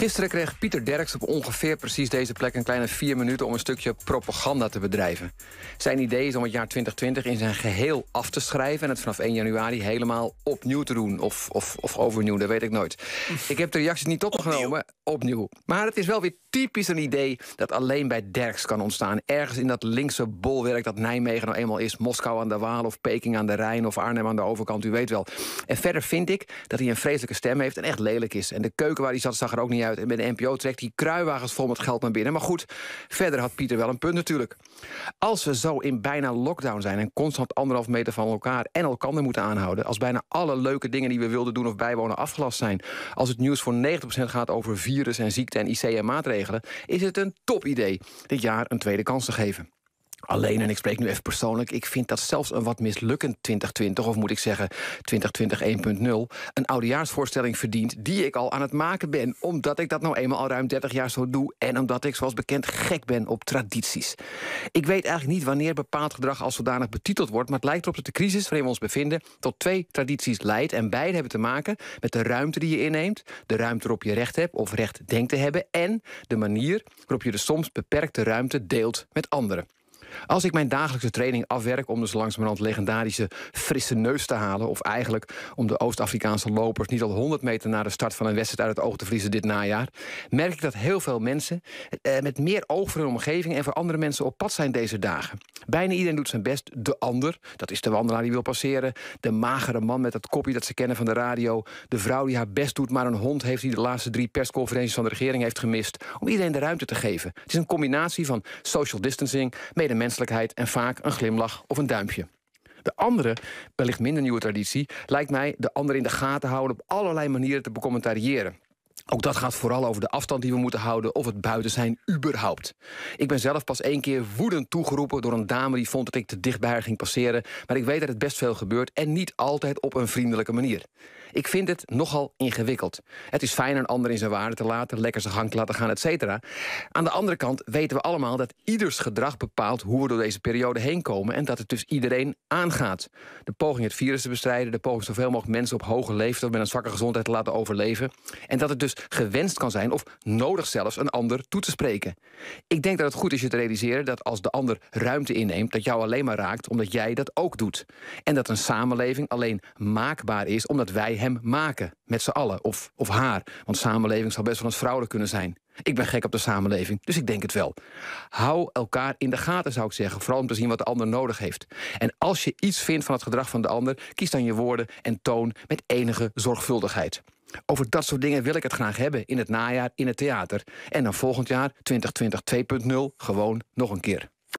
Gisteren kreeg Pieter Derks op ongeveer precies deze plek... een kleine vier minuten om een stukje propaganda te bedrijven. Zijn idee is om het jaar 2020 in zijn geheel af te schrijven... en het vanaf 1 januari helemaal opnieuw te doen. Of, of, of overnieuw, dat weet ik nooit. Ik heb de reacties niet opgenomen. Opnieuw. opnieuw. Maar het is wel weer typisch een idee dat alleen bij Derks kan ontstaan. Ergens in dat linkse bolwerk dat Nijmegen nou eenmaal is. Moskou aan de Waal of Peking aan de Rijn of Arnhem aan de overkant, u weet wel. En verder vind ik dat hij een vreselijke stem heeft en echt lelijk is. En de keuken waar hij zat zag er ook niet uit. En bij de NPO trekt hij kruiwagens vol met geld naar binnen. Maar goed, verder had Pieter wel een punt natuurlijk. Als we zo in bijna lockdown zijn en constant anderhalf meter van elkaar en elkander moeten aanhouden. Als bijna alle leuke dingen die we wilden doen of bijwonen afgelast zijn. Als het nieuws voor 90% gaat over virus en ziekte en IC en maatregelen is het een topidee dit jaar een tweede kans te geven alleen, en ik spreek nu even persoonlijk, ik vind dat zelfs een wat mislukkend 2020, of moet ik zeggen 2020 1.0, een oudejaarsvoorstelling verdient die ik al aan het maken ben. Omdat ik dat nou eenmaal al ruim 30 jaar zo doe en omdat ik, zoals bekend, gek ben op tradities. Ik weet eigenlijk niet wanneer bepaald gedrag als zodanig betiteld wordt, maar het lijkt erop dat de crisis waarin we ons bevinden tot twee tradities leidt. En beide hebben te maken met de ruimte die je inneemt, de ruimte waarop je recht hebt of recht denkt te hebben en de manier waarop je de soms beperkte ruimte deelt met anderen. Als ik mijn dagelijkse training afwerk om dus langzamerhand legendarische frisse neus te halen, of eigenlijk om de Oost-Afrikaanse lopers niet al 100 meter na de start van een wedstrijd uit het oog te vriezen dit najaar, merk ik dat heel veel mensen eh, met meer oog voor hun omgeving en voor andere mensen op pad zijn deze dagen. Bijna iedereen doet zijn best. De ander, dat is de wandelaar die wil passeren, de magere man met dat kopje dat ze kennen van de radio, de vrouw die haar best doet, maar een hond heeft die de laatste drie persconferenties van de regering heeft gemist, om iedereen de ruimte te geven. Het is een combinatie van social distancing, mede menselijkheid en vaak een glimlach of een duimpje. De andere, wellicht minder nieuwe traditie, lijkt mij de ander in de gaten houden op allerlei manieren te becommentariëren. Ook dat gaat vooral over de afstand die we moeten houden of het buiten zijn überhaupt. Ik ben zelf pas één keer woedend toegeroepen door een dame die vond dat ik te dicht bij haar ging passeren, maar ik weet dat het best veel gebeurt en niet altijd op een vriendelijke manier. Ik vind het nogal ingewikkeld. Het is fijn een ander in zijn waarde te laten, lekker zijn gang te laten gaan, etc. Aan de andere kant weten we allemaal dat ieders gedrag bepaalt hoe we door deze periode heen komen en dat het dus iedereen aangaat. De poging het virus te bestrijden, de poging zoveel mogelijk mensen op hoge leeftijd met een zwakke gezondheid te laten overleven en dat het dus gewenst kan zijn of nodig zelfs een ander toe te spreken. Ik denk dat het goed is je te realiseren dat als de ander ruimte inneemt, dat jou alleen maar raakt omdat jij dat ook doet. En dat een samenleving alleen maakbaar is omdat wij hem maken, met z'n allen of, of haar. Want samenleving zal best wel eens vrouwelijk kunnen zijn. Ik ben gek op de samenleving, dus ik denk het wel. Hou elkaar in de gaten, zou ik zeggen. Vooral om te zien wat de ander nodig heeft. En als je iets vindt van het gedrag van de ander, kies dan je woorden en toon met enige zorgvuldigheid. Over dat soort dingen wil ik het graag hebben in het najaar in het theater. En dan volgend jaar 2020 2.0 gewoon nog een keer.